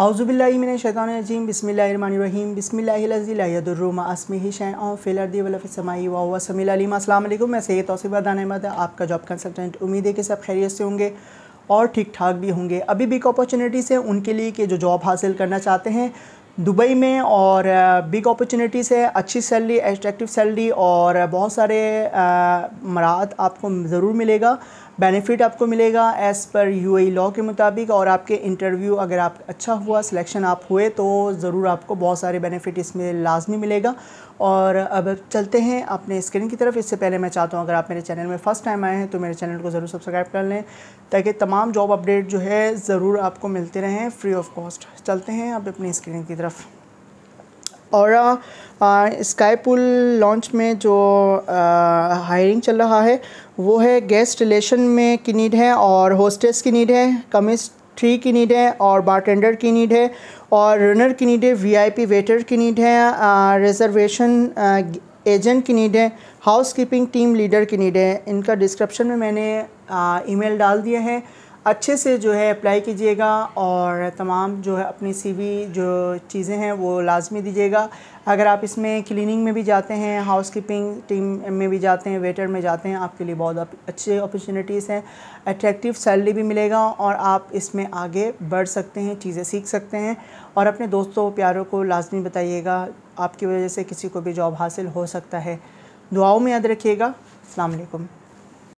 आउज़बिल्लिमिन शैतानजीम बसमीम बसमीम असमी शैन फ़िलरदी वलफ़समाई वसमीम अल्लाम मैं सैद तौसीफ़ अहमद आपका जॉब कंसल्टेंट उम्मीद है कि सब खैरियत से होंगे और ठीक ठाक भी होंगे अभी बिग अपॉर्चुनिटीज़ हैं उनके लिए कि जो जॉब हासिल करना चाहते हैं दुबई में और बिग अपॉर्चुनिटीज़ है अच्छी सैलरी एट्रैक्टिव सैलरी और बहुत सारे मराहत आपको ज़रूर मिलेगा बेनिफिट आपको मिलेगा एज़ पर यूएई लॉ के मुताबिक और आपके इंटरव्यू अगर आप अच्छा हुआ सिलेक्शन आप हुए तो ज़रूर आपको बहुत सारे बेनिफिट इसमें लाजमी मिलेगा और अब चलते हैं अपने स्क्रीन की तरफ इससे पहले मैं चाहता हूँ अगर आप मेरे चैनल में फ़र्स्ट टाइम आए हैं तो मेरे चैनल को ज़रूर सब्सक्राइब कर लें ताकि तमाम जॉब अपडेट जो है ज़रूर आपको मिलते रहें फ्री ऑफ कॉस्ट चलते हैं अब अपनी स्क्रीन की तरफ तरफ और स्काई पुल लॉन्च में जो हायरिंग चल रहा है वो है गेस्ट रिलेशन में की नीड है और होस्टेस की नीड है कमिस्ट थ्री की नीड है और बारटेंडर की नीड है और रनर की नीड है वीआईपी वेटर की नीड है रिजर्वेशन एजेंट की नीड है हाउस कीपिंग टीम लीडर की नीड है इनका डिस्क्रिप्शन में मैंने ईमेल डाल दिया है अच्छे से जो है अप्लाई कीजिएगा और तमाम जो है अपनी सीवी जो चीज़ें हैं वो लाजमी दीजिएगा अगर आप इसमें क्लीनिंग में भी जाते हैं हाउस कीपिंग टीम में भी जाते हैं वेटर में जाते हैं आपके लिए बहुत अच्छे अपॉर्चुनिटीज़ हैं अट्रैक्टिव सैलरी भी मिलेगा और आप इसमें आगे बढ़ सकते हैं चीज़ें सीख सकते हैं और अपने दोस्तों प्यारों को लाजमी बताइएगा आपकी वजह से किसी को भी जॉब हासिल हो सकता है दुआओं में याद रखिएगा अलकुम